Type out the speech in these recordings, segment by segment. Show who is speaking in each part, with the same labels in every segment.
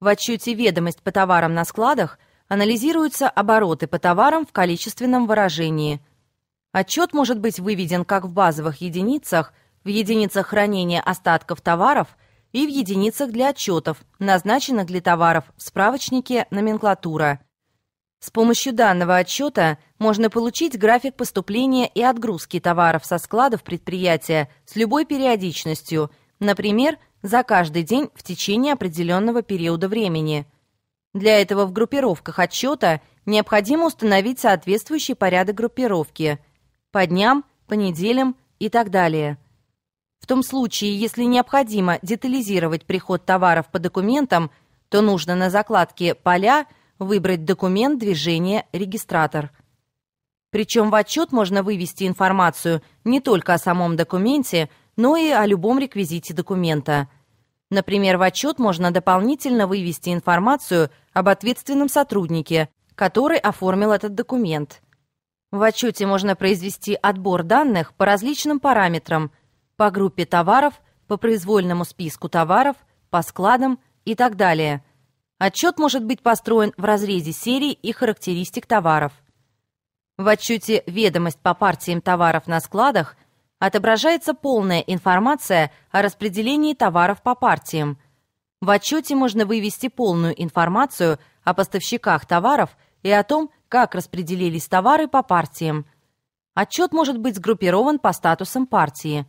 Speaker 1: В отчете «Ведомость по товарам на складах» анализируются обороты по товарам в количественном выражении. Отчет может быть выведен как в базовых единицах, в единицах хранения остатков товаров и в единицах для отчетов, назначенных для товаров в справочнике «Номенклатура». С помощью данного отчета можно получить график поступления и отгрузки товаров со складов предприятия с любой периодичностью, например, за каждый день в течение определенного периода времени. Для этого в группировках отчета необходимо установить соответствующий порядок группировки по дням, по неделям и так далее. В том случае, если необходимо детализировать приход товаров по документам, то нужно на закладке «Поля» выбрать документ движения «Регистратор». Причем в отчет можно вывести информацию не только о самом документе, но и о любом реквизите документа. Например, в отчет можно дополнительно вывести информацию об ответственном сотруднике, который оформил этот документ. В отчете можно произвести отбор данных по различным параметрам, по группе товаров, по произвольному списку товаров, по складам и так далее. Отчет может быть построен в разрезе серий и характеристик товаров. В отчете «Ведомость по партиям товаров на складах» отображается полная информация о распределении товаров по партиям. В отчете можно вывести полную информацию о поставщиках товаров и о том, как распределились товары по партиям. Отчет может быть сгруппирован по статусам партии.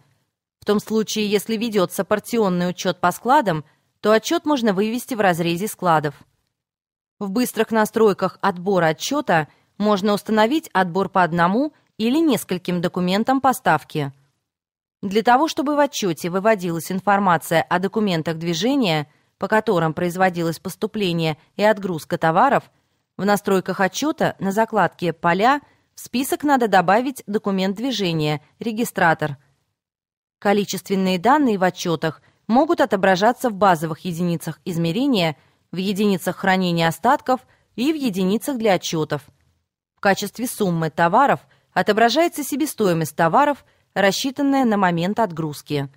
Speaker 1: В том случае, если ведется партионный учет по складам, то отчет можно вывести в разрезе складов. В быстрых настройках отбора отчета можно установить отбор по одному или нескольким документам поставки – для того, чтобы в отчете выводилась информация о документах движения, по которым производилось поступление и отгрузка товаров, в настройках отчета на закладке «Поля» в список надо добавить документ движения, регистратор. Количественные данные в отчетах могут отображаться в базовых единицах измерения, в единицах хранения остатков и в единицах для отчетов. В качестве суммы товаров отображается себестоимость товаров – рассчитанное на момент отгрузки.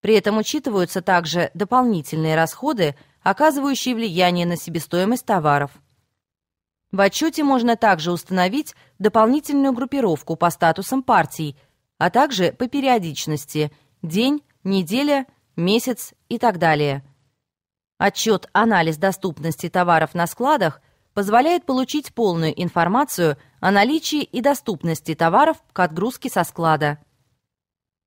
Speaker 1: При этом учитываются также дополнительные расходы, оказывающие влияние на себестоимость товаров. В отчете можно также установить дополнительную группировку по статусам партий, а также по периодичности – день, неделя, месяц и так далее. Отчет «Анализ доступности товаров на складах» позволяет получить полную информацию о наличии и доступности товаров к отгрузке со склада.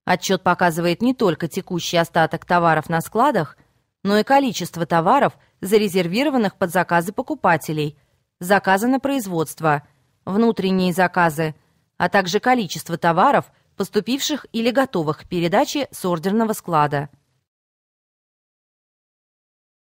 Speaker 1: Отчет показывает не только текущий остаток товаров на складах, но и количество товаров, зарезервированных под заказы покупателей, заказы на производство, внутренние заказы, а также количество товаров, поступивших или готовых к передаче с ордерного склада.